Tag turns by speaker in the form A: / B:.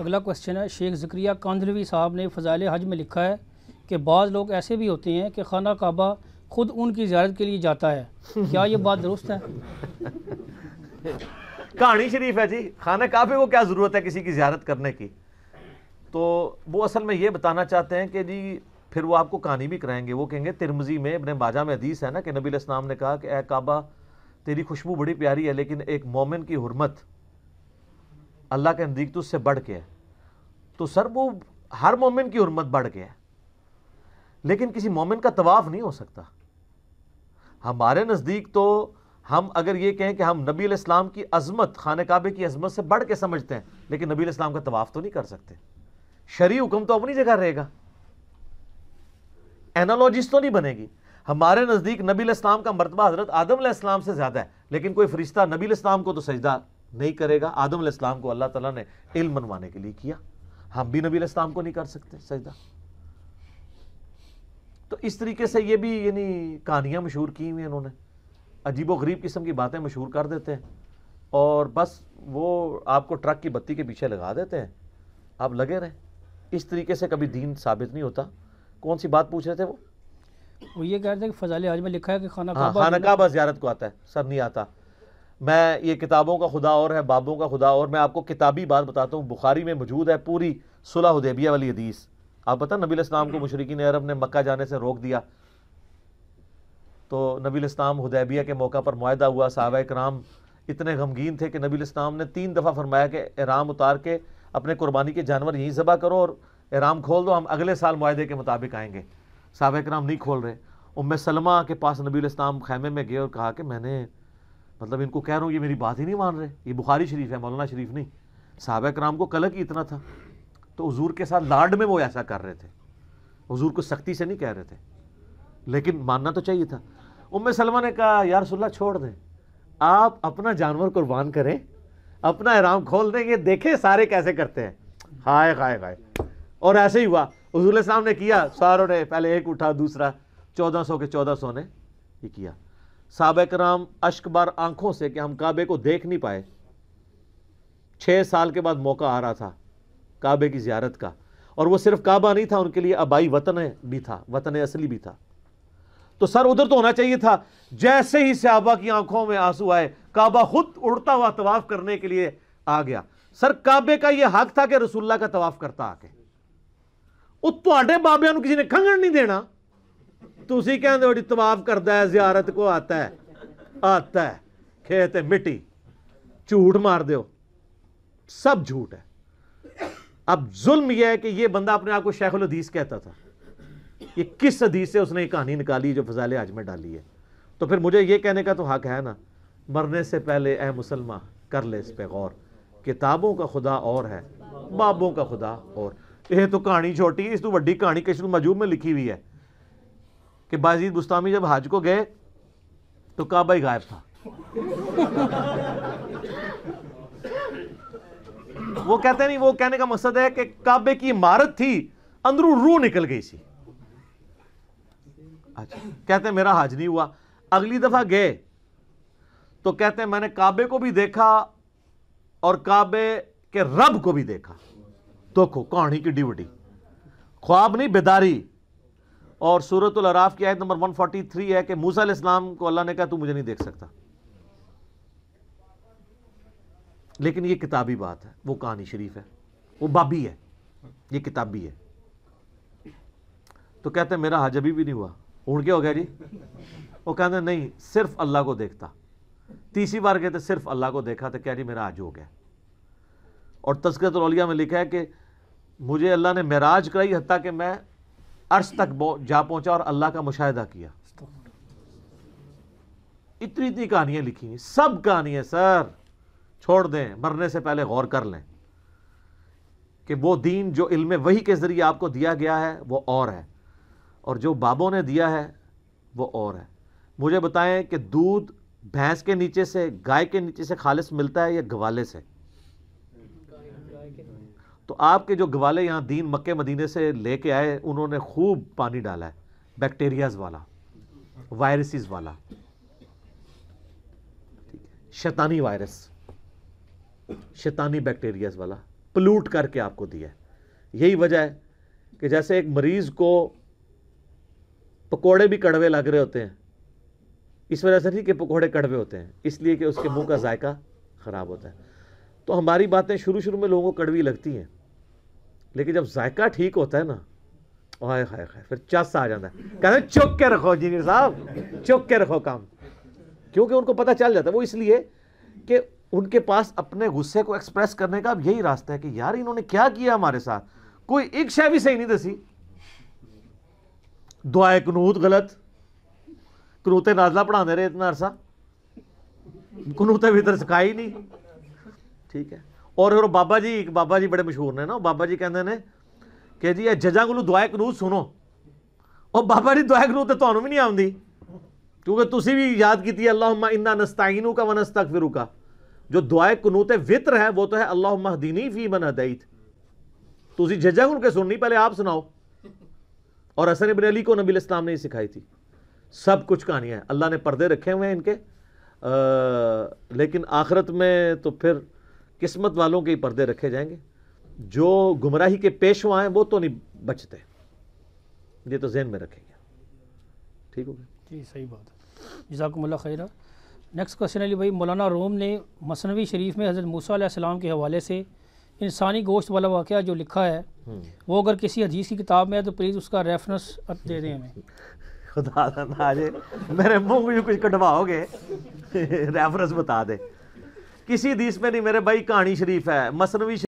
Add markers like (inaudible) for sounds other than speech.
A: अगला क्वेश्चन है शेख ज़क्रिया कांधलवी साहब ने फ़जाइल हज में लिखा है कि बाज़ लोग ऐसे भी होते हैं कि खाना काबा ख़ुद उनकी ज्यारत के लिए जाता है क्या ये बात दुरुस्त है (laughs) कहानी शरीफ है जी खाना काबे को क्या ज़रूरत है किसी की ज्यारत करने की तो वो असल में ये बताना चाहते हैं कि जी फिर वो आपको कहानी भी कराएंगे वो कहेंगे तिरमजी में अपने बाजा में हदीस है ना कि नबी इस्लाम ने कहा कि ए काबा तेरी खुशबू बड़ी प्यारी है लेकिन एक मोमिन की हरमत अल्लाह के नज़दीक तो उससे बढ़ के है तो सर वो हर मोमिन की हरमत बढ़ के है लेकिन किसी मोमिन का तवाफ़ नहीं हो सकता हमारे नज़दीक तो हम अगर ये कहें कि हम नबी इस्लाम की अजमत खान काबे की अजमत से बढ़ के समझते हैं लेकिन नबी इस्लाम का तवाफ़ तो नहीं कर सकते शरी हुक्म तो अपनी जगह रहेगा एनालॉजिस तो नहीं बनेगी हमारे नज़दीक नबी इस्लाम का मरतबा हज़रत आदम इस्लाम से ज़्यादा है लेकिन कोई फरिश्ता नबी इस्लाम को तो सजदा नहीं करेगा आदम इस्लाम को अल्लाह ताला ने इल मनवाने के लिए किया हम भी नबी इस्लाम को नहीं कर सकते सजदा तो इस तरीके से ये भी यानी कहानियाँ मशहूर की हुई हैं इन्होंने अजीब गरीब किस्म की बातें मशहूर कर देते हैं और बस वो आपको ट्रक की बत्ती के पीछे लगा देते हैं आप लगे रहें इस तरीके से कभी दीन साबित नहीं होता कौन सी बात पूछ रहे थे वो वो ये कह रहे थे कि फजाल आज में लिखा है कि खाना हाँ, खाना काबा ज्यारत को आता है सर नहीं आता मैं ये किताबों का खुदा और है बाबों का खुदा और मैं आपको किताबी बात बताता हूँ बुखारी में मौजूद है पूरी सुलह उदेबिया वाली हदीस आप पता नबी इस्लाम को मशरकिन हम्म। अरब ने मक्का जाने से रोक दिया तो नबी इस्लाम हदैबिया के मौका पर माहा हुआ साहब कराम इतने गमगीन थे कि नबी इस्लाम ने तीन दफ़ा फरमाया कि एराम उतार के अपने कुर्बानी के जानवर यहीं ज़बह करो और एराम खोल दो हम अगले साल माहे के मुताबिक आएंगे साहब कराम नहीं खोल रहे उम सलमा के पास नबी इस्लाम खैमे में गए और कहा कि मैंने मतलब इनको कह रहा हूँ ये मेरी बात ही नहीं मान रहे ये बुखारी शरीफ है मौलाना शरीफ नहीं साहब कराम को कलक ही इतना था तो हजूर के साथ लाड में वो ऐसा कर रहे थे हजूर को सख्ती से नहीं कह रहे थे लेकिन मानना तो चाहिए था उम सलमा ने कहा यार सुल्ला छोड़ दें आप अपना जानवर कुर्बान करें अपना आराम खोल देंगे देखें सारे कैसे करते हैं हाय हाय हाय और ऐसे ही हुआ हजूल ने किया सारों ने पहले एक उठा दूसरा चौदह सौ के चौदह सौ ने ये किया साहब कराम बार आंखों से कि हम काबे को देख नहीं पाए छः साल के बाद मौका आ रहा था काबे की ज्यारत का और वो सिर्फ काबा नहीं था उनके लिए अबाई वतन भी था वतन असली भी था तो सर उधर तो होना चाहिए था जैसे ही सहाबा की आंखों में आंसू आए काबा खुद उड़ता हुआ तवाफ करने के लिए आ गया सर काबे का यह हक था कि रसुल्ला का तवाफ करता आके तो बाबे किसी ने खंगड़ नहीं देना ਤੁਸੀਂ ਕਹਿੰਦੇ हो जी ਤਵਾਫ करता है जियारत को आता है आता है खेत मिट्टी झूठ मार दो सब झूठ है अब जुल्म यह है कि यह बंदा अपने आप को शेखुल हदीस कहता था ये किस हदीस से उसने कहानी निकाली जो फजाले आज में डाली है तो फिर मुझे ये कहने का तो हक है ना मरने से पहले अह मुसलमान कर ले इस पे गौर किताबों का खुदा और है बाबों का खुदा और यह तो कहानी छोटी इस तो वड्डी कहानी किसी मजूब में लिखी हुई है कि बाजीद बुस्तामी जब हाज को गए तो काबा ही गायब था वो कहते नहीं वो कहने का मकसद है कि काबे की इमारत थी अंदरू रू निकल गई थी अच्छा कहते मेरा हाज नहीं हुआ अगली दफा गए तो कहते मैंने काबे को भी देखा और काबे के रब को भी देखा देखो कहानी की ड्यूटी ख्वाब नहीं बेदारी और सूरतुल अराफ की आयत नंबर 143 है कि मूसा इस्लाम को अल्लाह ने कहा तू मुझे नहीं देख सकता लेकिन ये किताबी बात है वो कहानी शरीफ है वो बाबी है ये किताबी है तो कहते हैं मेरा हज अभी भी नहीं हुआ हूँ क्या हो गया जी वो कहते नहीं सिर्फ अल्लाह को देखता तीसरी बार कहते सिर्फ अल्लाह को देखा तो क्या जी मेरा हज हो गया और तस्करतौलिया में लिखा है कि मुझे अल्लाह ने महराज कराई हती कि मैं अर्श तक जा पहुंचा और अल्लाह का मुशाहिदा किया इतनी इतनी कहानियां लिखी सब कहानियां सर छोड़ दें मरने से पहले गौर कर लें कि वो दीन जो इल्म वही के ज़रिए आपको दिया गया है वो और है और जो बाबों ने दिया है वो और है मुझे बताएं कि दूध भैंस के नीचे से गाय के नीचे से खालिस मिलता है या ग्वाले से तो आपके जो ग्वाले यहाँ दीन मक्के मदीने से लेके आए उन्होंने खूब पानी डाला है बैक्टीरियाज वाला वायरसेस वाला शैतानी वायरस शैतानी बैक्टीरियाज वाला पलूट करके आपको दिया है यही वजह है कि जैसे एक मरीज को पकोड़े भी कड़वे लग रहे होते हैं इस वजह से नहीं कि पकोड़े कड़वे होते हैं इसलिए कि उसके मुंह का जायका ख़राब होता है तो हमारी बातें शुरू शुरू में लोगों को कड़वी लगती हैं लेकिन जब जायका ठीक होता है ना आए हाय हाय फिर चस आ जाता है कहते चुप के रखो इंजीनियर साहब चुप के रखो काम क्योंकि उनको पता चल जाता है वो इसलिए कि उनके पास अपने गुस्से को एक्सप्रेस करने का अब यही रास्ता है कि यार इन्होंने क्या किया हमारे साथ कोई एक शह भी सही नहीं दसी दुआए कनूत गलत कनूते नाजला पढ़ाते रहे इतना अरसा भी भीतर सिखाई नहीं ठीक है और ਹੋਰ ਬਾਬਾ ਜੀ ਬਾਬਾ ਜੀ ਬੜੇ ਮਸ਼ਹੂਰ ਨੇ ਨਾ ਬਾਬਾ ਜੀ ਕਹਿੰਦੇ ਨੇ ਕਿ ਜੀ ਇਹ ਜੱਜਾਂ ਕੋਲੋਂ ਦੁਆਏ ਕਨੂਤ ਸੁਣੋ ਉਹ ਬਾਬਾ ਜੀ ਦੁਆਏ ਕਨੂਤ ਤੇ ਤੁਹਾਨੂੰ ਵੀ ਨਹੀਂ ਆਉਂਦੀ क्योंकि तुम्हें भी याद की अल्लाह इन्ना नस्ताइनू का वनस तक नस्तकफिरू का जो दुआए कनूत वित्र है वो तो है अल्लाह महदीनी फी मन अदईत तुम जजा को सुननी पहले आप सुनाओ और हसन इबन अली को नबी इस्लाम ने ही सिखाई थी सब कुछ कहानियाँ हैं अल्लाह ने पर्दे रखे हुए हैं इनके आ, लेकिन आखरत में तो फिर किस्मत वालों के ही पर्दे रखे जाएंगे जो गुमराही के पेशवा हैं वो तो नहीं बचते ये तो जहन में रखेंगे ठीक हो गया जी सही बात है जजाकमल्ला खैर नेक्स्ट क्वेश्चन अली भाई मौलाना रोम ने मसनवी शरीफ में हज़रत मूसा के हवाले से इंसानी गोश्त वाला वाक़ जो लिखा है हम्म। वो अगर किसी हदीस की किताब में है तो प्लीज़ उसका रेफरेंस दे दें हमें (laughs) खुदा मेरे मुंह में कुछ कटवाओगे रेफरेंस (laughs) बता दे किसी दीस में नहीं मेरे भाई कहानी शरीफ है मसनवी